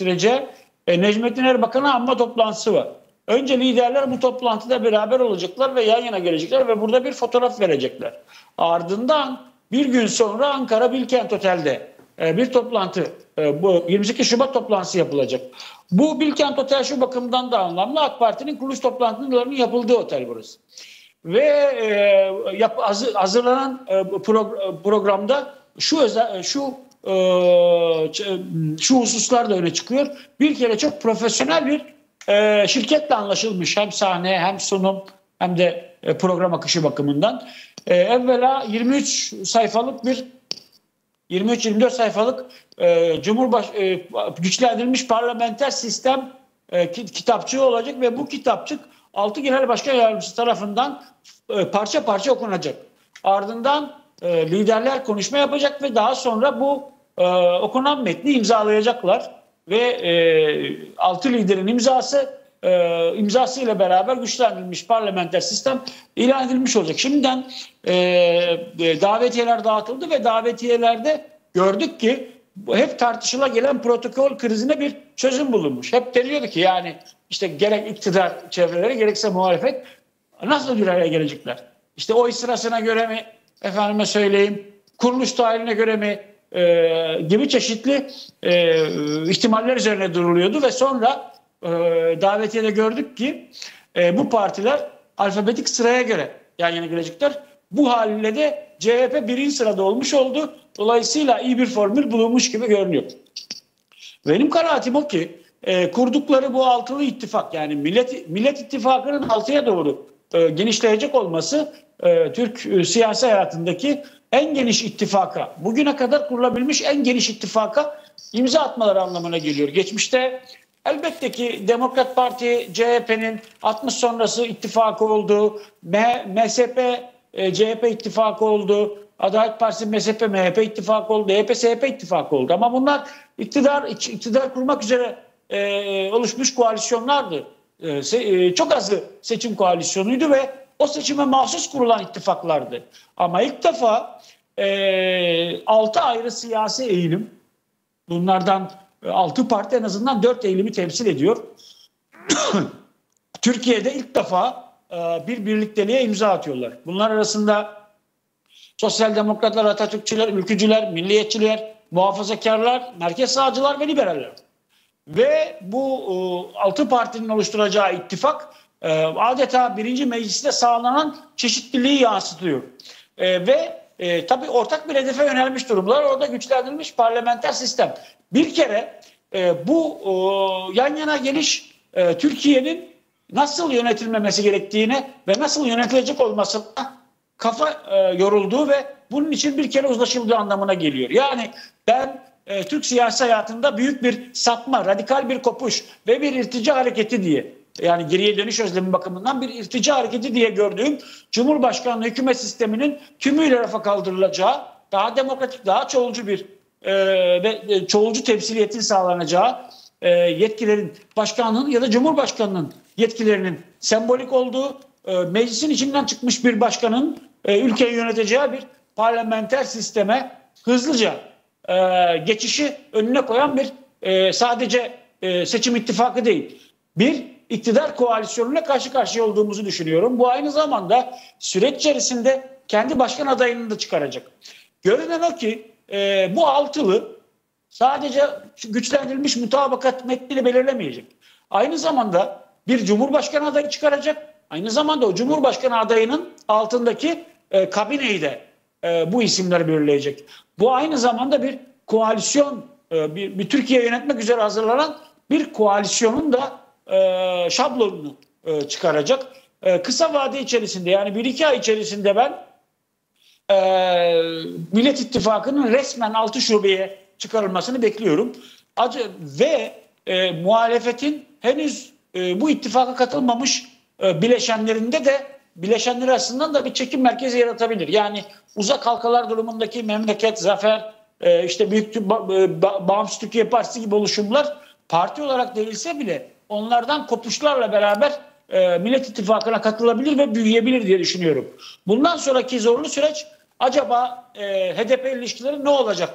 sürece e, Necmettin Erbakan'ın anma toplantısı var. Önce liderler bu toplantıda beraber olacaklar ve yan yana gelecekler ve burada bir fotoğraf verecekler. Ardından bir gün sonra Ankara Bilkent Otel'de e, bir toplantı, e, bu 22 Şubat toplantısı yapılacak. Bu Bilkent Otel şu bakımdan da anlamlı. AK Parti'nin kuruluş toplantılarının yapıldığı otel burası. Ve e, yap, hazırlanan e, pro, programda şu özel, e, şu ee, şu hususlar da öne çıkıyor. Bir kere çok profesyonel bir e, şirketle anlaşılmış hem sahne hem sunum hem de e, program akışı bakımından. E, evvela 23 sayfalık bir 23-24 sayfalık e, Cumhurbaş güçlendirilmiş parlamenter sistem kitapçığı olacak ve bu kitapçık 6 Genel Başkan Yardımcısı tarafından parça parça okunacak. Ardından e, liderler konuşma yapacak ve daha sonra bu e, okunan metni imzalayacaklar ve e, altı liderin imzası e, imzasıyla beraber güçlendirilmiş parlamenter sistem ilan edilmiş olacak. Şimdiden e, e davetiyeler dağıtıldı ve davetiyelerde gördük ki hep tartışıla gelen protokol krizine bir çözüm bulunmuş. Hep deniyordu ki yani işte gerek iktidar çevreleri gerekse muhalefet nasıl bir araya gelecekler? İşte oy sırasına göre mi efendime söyleyeyim kuruluş tarihine göre mi e, gibi çeşitli e, ihtimaller üzerine duruluyordu ve sonra e, davetiyede gördük ki e, bu partiler alfabetik sıraya göre yani yana gelecekler. Bu haliyle de CHP birinci sırada olmuş oldu. Dolayısıyla iyi bir formül bulunmuş gibi görünüyor. Benim kanaatim o ki e, kurdukları bu altılı ittifak yani Millet Millet ittifakının altıya doğru e, genişleyecek olması e, Türk e, siyasi hayatındaki en geniş ittifaka, bugüne kadar kurulabilmiş en geniş ittifaka imza atmaları anlamına geliyor. Geçmişte elbette ki Demokrat Parti CHP'nin 60 sonrası ittifakı oldu, M MSP e, CHP ittifakı oldu, Adalet Partisi MSP MHP ittifakı oldu, DHP SHP ittifakı oldu. Ama bunlar iktidar iktidar kurmak üzere oluşmuş koalisyonlardı. Ee, e, çok azı seçim koalisyonuydu ve o seçime mahsus kurulan ittifaklardı. Ama ilk defa e, 6 ayrı siyasi eğilim, bunlardan e, 6 parti en azından dört eğilimi temsil ediyor. Türkiye'de ilk defa e, bir birlikteliğe imza atıyorlar. Bunlar arasında sosyal demokratlar, Atatürkçüler, ülkücüler, milliyetçiler, muhafazakarlar, merkez sağcılar ve liberaller ve bu e, altı partinin oluşturacağı ittifak e, adeta birinci mecliste sağlanan çeşitliliği yansıtıyor. E, ve e, tabii ortak bir hedefe yönelmiş durumlar orada güçlendirilmiş parlamenter sistem. Bir kere e, bu e, yan yana geliş e, Türkiye'nin nasıl yönetilmemesi gerektiğine ve nasıl yönetilecek olmasına kafa e, yorulduğu ve bunun için bir kere uzlaşıldığı anlamına geliyor. Yani ben e, Türk siyasi hayatında büyük bir sapma, radikal bir kopuş ve bir irtica hareketi diye yani geriye dönüş özlemi bakımından bir irtica hareketi diye gördüğüm Cumhurbaşkanlığı hükümet sisteminin tümüyle rafa kaldırılacağı, daha demokratik, daha çoğulcu bir e, ve e, çoğulcu temsiliyetin sağlanacağı e, yetkilerin başkanlığın ya da Cumhurbaşkanının yetkilerinin sembolik olduğu e, meclisin içinden çıkmış bir başkanın e, ülkeyi yöneteceği bir parlamenter sisteme hızlıca e, geçişi önüne koyan bir e, sadece e, seçim ittifakı değil. Bir iktidar koalisyonuna karşı karşıya olduğumuzu düşünüyorum. Bu aynı zamanda süreç içerisinde kendi başkan adayını da çıkaracak. Görünen o ki e, bu altılı sadece güçlendirilmiş mutabakat metnini belirlemeyecek. Aynı zamanda bir cumhurbaşkanı adayı çıkaracak. Aynı zamanda o cumhurbaşkanı adayının altındaki e, kabineyi de e, bu isimleri belirleyecek. Bu aynı zamanda bir koalisyon, e, bir, bir Türkiye yönetmek üzere hazırlanan bir koalisyonun da e, şablonunu e, çıkaracak. E, kısa vade içerisinde yani bir iki ay içerisinde ben e, Millet İttifakı'nın resmen altı şubeye çıkarılmasını bekliyorum. Acı, ve e, muhalefetin henüz e, bu ittifaka katılmamış e, bileşenlerinde de bileşenler açısından da bir çekim merkezi yaratabilir. Yani uzak halkalar durumundaki memleket, zafer, e, işte büyük e, bağımsız Türkiye Partisi gibi oluşumlar parti olarak değilse bile onlardan kopuşlarla beraber e, Millet İttifakı'na katılabilir ve büyüyebilir diye düşünüyorum. Bundan sonraki zorlu süreç acaba HDP ilişkileri ne olacak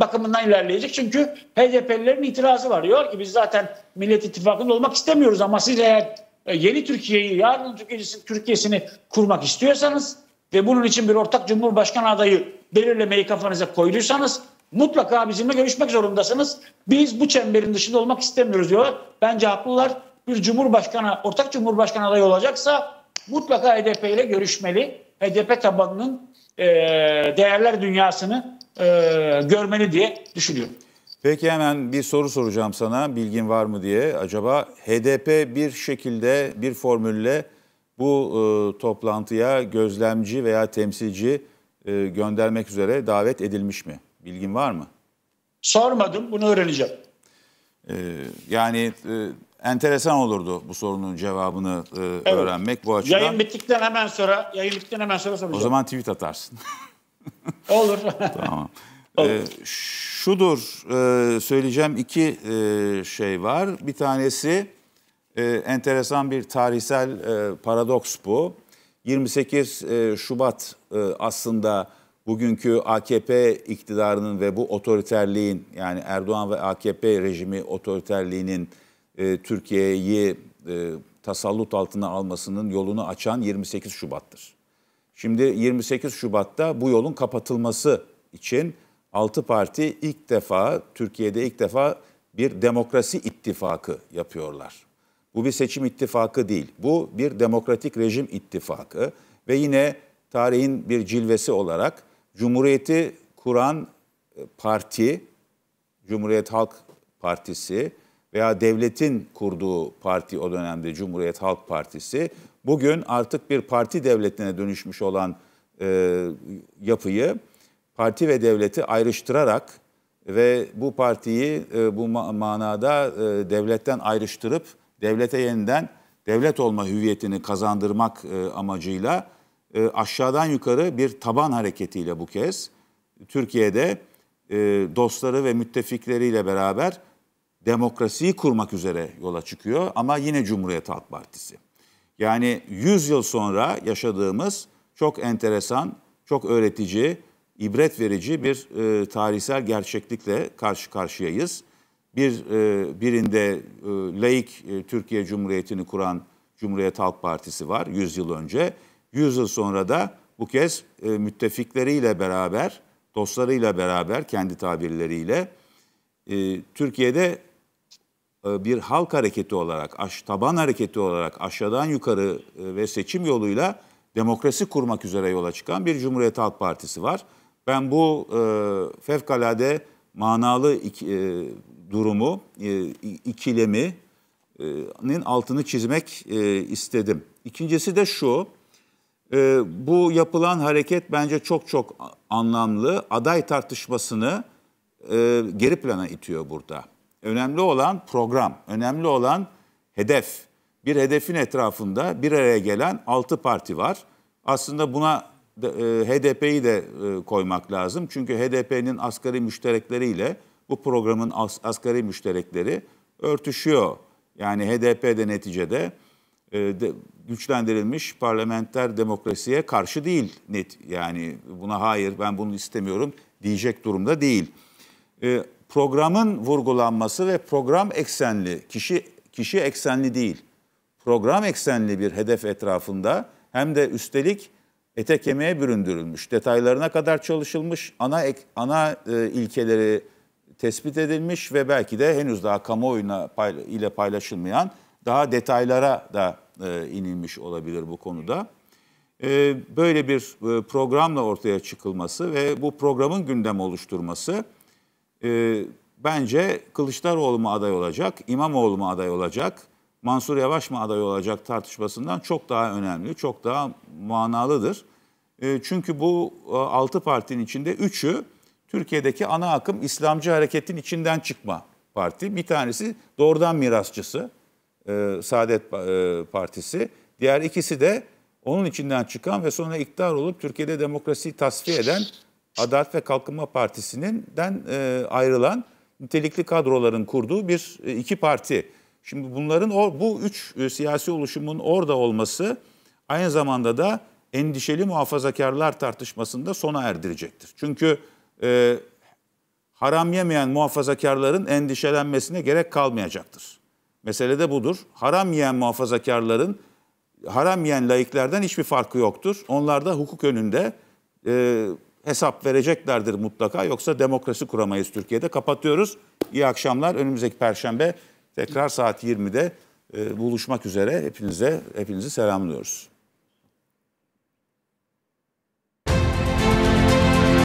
bakımından ilerleyecek. Çünkü HDP'lilerin itirazı var. Diyor ki biz zaten Millet İttifakı'nda olmak istemiyoruz ama siz eğer e, yeni Türkiye'yi, yarın Türkiye'sini, Türkiye'sini kurmak istiyorsanız ve bunun için bir ortak cumhurbaşkanı adayı belirlemeyi kafanıza koyduysanız mutlaka bizimle görüşmek zorundasınız. Biz bu çemberin dışında olmak istemiyoruz diyorlar. Bence haklılar. Bir cumhurbaşkanı, ortak cumhurbaşkanı adayı olacaksa mutlaka HDP ile görüşmeli. HDP tabanının e, değerler dünyasını e, görmeli diye düşünüyorum. Peki hemen bir soru soracağım sana bilgin var mı diye. Acaba HDP bir şekilde bir formülle bu e, toplantıya gözlemci veya temsilci e, göndermek üzere davet edilmiş mi? Bilgin var mı? Sormadım bunu öğreneceğim. E, yani e, enteresan olurdu bu sorunun cevabını e, evet. öğrenmek bu açıdan. Yayın bittikten hemen sonra, yayın bittikten hemen sonra soracağım. O zaman tweet atarsın. Olur. tamam. Ee, şudur e, söyleyeceğim iki e, şey var. Bir tanesi e, enteresan bir tarihsel e, paradoks bu. 28 e, Şubat e, aslında bugünkü AKP iktidarının ve bu otoriterliğin yani Erdoğan ve AKP rejimi otoriterliğinin e, Türkiye'yi e, tasallut altına almasının yolunu açan 28 Şubat'tır. Şimdi 28 Şubat'ta bu yolun kapatılması için 6 parti ilk defa Türkiye'de ilk defa bir demokrasi ittifakı yapıyorlar. Bu bir seçim ittifakı değil. Bu bir demokratik rejim ittifakı ve yine tarihin bir cilvesi olarak Cumhuriyeti kuran e, parti, Cumhuriyet Halk Partisi veya devletin kurduğu parti o dönemde Cumhuriyet Halk Partisi bugün artık bir parti devletine dönüşmüş olan e, yapıyı parti ve devleti ayrıştırarak ve bu partiyi e, bu ma- manada e, devletten ayrıştırıp devlete yeniden devlet olma hüviyetini kazandırmak e, amacıyla e, aşağıdan yukarı bir taban hareketiyle bu kez Türkiye'de e, dostları ve müttefikleriyle beraber demokrasiyi kurmak üzere yola çıkıyor ama yine Cumhuriyet Halk Partisi. Yani 100 yıl sonra yaşadığımız çok enteresan, çok öğretici, ibret verici bir e, tarihsel gerçeklikle karşı karşıyayız. Bir e, birinde e, laik e, Türkiye Cumhuriyeti'ni kuran Cumhuriyet Halk Partisi var 100 yıl önce. 100 yıl sonra da bu kez e, müttefikleriyle beraber, dostlarıyla beraber kendi tabirleriyle e, Türkiye'de e, bir halk hareketi olarak, aş, taban hareketi olarak aşağıdan yukarı e, ve seçim yoluyla demokrasi kurmak üzere yola çıkan bir Cumhuriyet Halk Partisi var. Ben bu e, fevkalade manalı iki, e, durumu, e, ikilemi'nin e, altını çizmek e, istedim. İkincisi de şu, e, bu yapılan hareket bence çok çok anlamlı. Aday tartışmasını e, geri plana itiyor burada. Önemli olan program, önemli olan hedef. Bir hedefin etrafında bir araya gelen altı parti var. Aslında buna e, HDP'yi de e, koymak lazım. Çünkü HDP'nin asgari müşterekleriyle bu programın asgari müşterekleri örtüşüyor. Yani HDP de neticede e, güçlendirilmiş parlamenter demokrasiye karşı değil net. Yani buna hayır ben bunu istemiyorum diyecek durumda değil. Programın vurgulanması ve program eksenli, kişi kişi eksenli değil. Program eksenli bir hedef etrafında hem de üstelik ete kemiğe büründürülmüş. Detaylarına kadar çalışılmış, ana ek, ana e, ilkeleri tespit edilmiş ve belki de henüz daha kamuoyuna payla, ile paylaşılmayan daha detaylara da e, inilmiş olabilir bu konuda. E, böyle bir e, programla ortaya çıkılması ve bu programın gündem oluşturması e, bence Kılıçdaroğlu mu aday olacak, İmamoğlu mu aday olacak, Mansur Yavaş mı aday olacak tartışmasından çok daha önemli, çok daha manalıdır. E, çünkü bu e, altı partinin içinde üçü Türkiye'deki ana akım İslamcı hareketin içinden çıkma parti. Bir tanesi doğrudan mirasçısı e, Saadet Partisi. Diğer ikisi de onun içinden çıkan ve sonra iktidar olup Türkiye'de demokrasiyi tasfiye eden Adalet ve Kalkınma Partisi'nden ayrılan nitelikli kadroların kurduğu bir iki parti. Şimdi bunların bu üç e, siyasi oluşumun orada olması aynı zamanda da endişeli muhafazakarlar tartışmasında sona erdirecektir. Çünkü e, haram yemeyen muhafazakarların endişelenmesine gerek kalmayacaktır. Mesele de budur. Haram yiyen muhafazakarların haram yiyen laiklerden hiçbir farkı yoktur. Onlar da hukuk önünde e, hesap vereceklerdir mutlaka. Yoksa demokrasi kuramayız Türkiye'de. Kapatıyoruz. İyi akşamlar. Önümüzdeki perşembe Tekrar saat 20'de e, buluşmak üzere hepinize hepinizi selamlıyoruz.